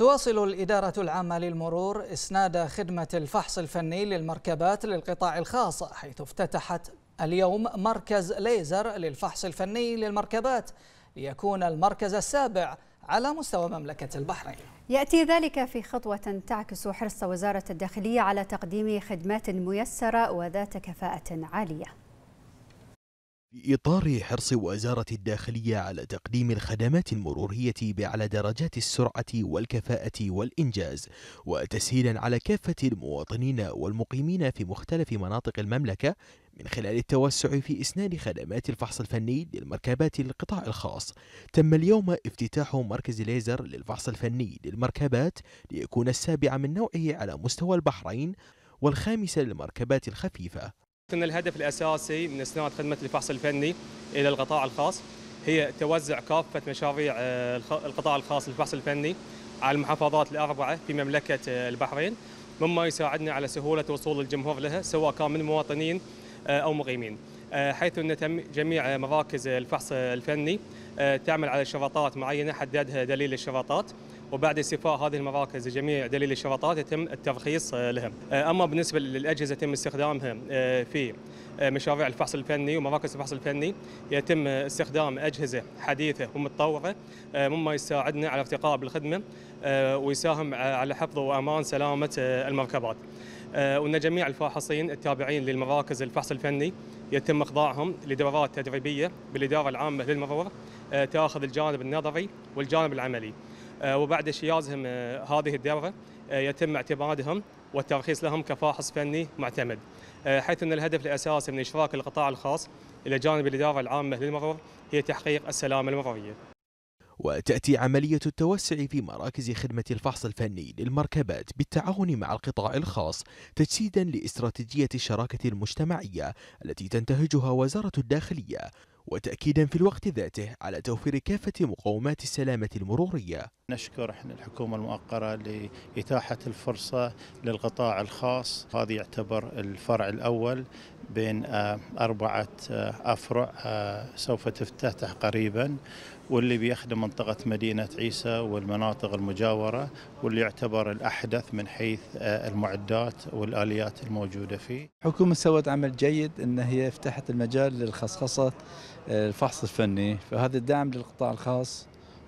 تواصل الإدارة العامة للمرور إسناد خدمة الفحص الفني للمركبات للقطاع الخاص حيث افتتحت اليوم مركز ليزر للفحص الفني للمركبات ليكون المركز السابع على مستوى مملكة البحرين يأتي ذلك في خطوة تعكس حرص وزارة الداخلية على تقديم خدمات ميسرة وذات كفاءة عالية في إطار حرص وزارة الداخلية على تقديم الخدمات المرورية بأعلى درجات السرعة والكفاءة والإنجاز وتسهيلا على كافة المواطنين والمقيمين في مختلف مناطق المملكة من خلال التوسع في إسناد خدمات الفحص الفني للمركبات للقطاع الخاص تم اليوم افتتاح مركز ليزر للفحص الفني للمركبات ليكون السابع من نوعه على مستوى البحرين والخامس للمركبات الخفيفة ان الهدف الاساسي من اسناد خدمه الفحص الفني الى القطاع الخاص هي توزع كافه مشاريع آه، القطاع الخاص للفحص الفني على المحافظات الاربعه في مملكه آه، البحرين مما يساعدنا على سهوله وصول الجمهور لها سواء كان من مواطنين آه، او مقيمين حيث ان جميع مراكز الفحص الفني تعمل على شرطات معينه حددها دليل الشرطات وبعد استيفاء هذه المراكز لجميع دليل الشرطات يتم الترخيص آه، لهم آه، أما بالنسبة للأجهزة يتم استخدامها آه، في مشاريع الفحص الفني ومراكز الفحص الفني يتم استخدام أجهزة حديثة ومتطورة مما يساعدنا على ارتقاء بالخدمة ويساهم على حفظ وأمان سلامة المركبات وان جميع الفاحصين التابعين للمراكز الفحص الفني يتم اخضاعهم لدورات تدريبيه بالاداره العامه للمرور تاخذ الجانب النظري والجانب العملي. آه، وبعد اجتيازهم آه، هذه الدرجة آه، يتم اعتمادهم والترخيص لهم كفاحص فني معتمد حيث أن الهدف الأساسي من إشراك القطاع الخاص إلى جانب الإدارة العامة للمرور هي تحقيق السلامة المرورية وتأتي عملية التوسع في مراكز خدمة الفحص الفني للمركبات بالتعاون مع القطاع الخاص تجسيدا لاستراتيجية الشراكة المجتمعية التي تنتهجها وزارة الداخلية وتأكيدا في الوقت ذاته على توفير كافة مقومات السلامة المرورية نشكر احنا الحكومة المؤقرة لإتاحة الفرصة للقطاع الخاص هذا يعتبر الفرع الأول بين آه، أربعة آه، أفرع آه، سوف تفتتح قريبا واللي بيخدم منطقة مدينة عيسى والمناطق المجاورة واللي يعتبر الأحدث من حيث آه، المعدات والآليات الموجودة فيه حكومة سوت عمل جيد أن هي فتحت المجال للخصخصة آه، الفحص الفني فهذا الدعم للقطاع الخاص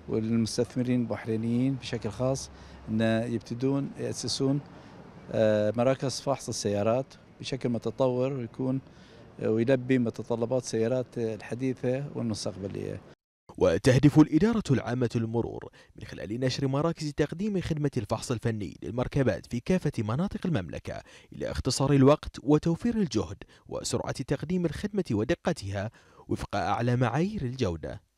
والمستثمرين البحرينيين بشكل خاص أن يبتدون يأسسون آه، مراكز فحص السيارات بشكل متطور ويكون ويلبي متطلبات السيارات الحديثة والمستقبلية وتهدف الإدارة العامة المرور من خلال نشر مراكز تقديم خدمة الفحص الفني للمركبات في كافة مناطق المملكة إلى اختصار الوقت وتوفير الجهد وسرعة تقديم الخدمة ودقتها وفق أعلى معايير الجودة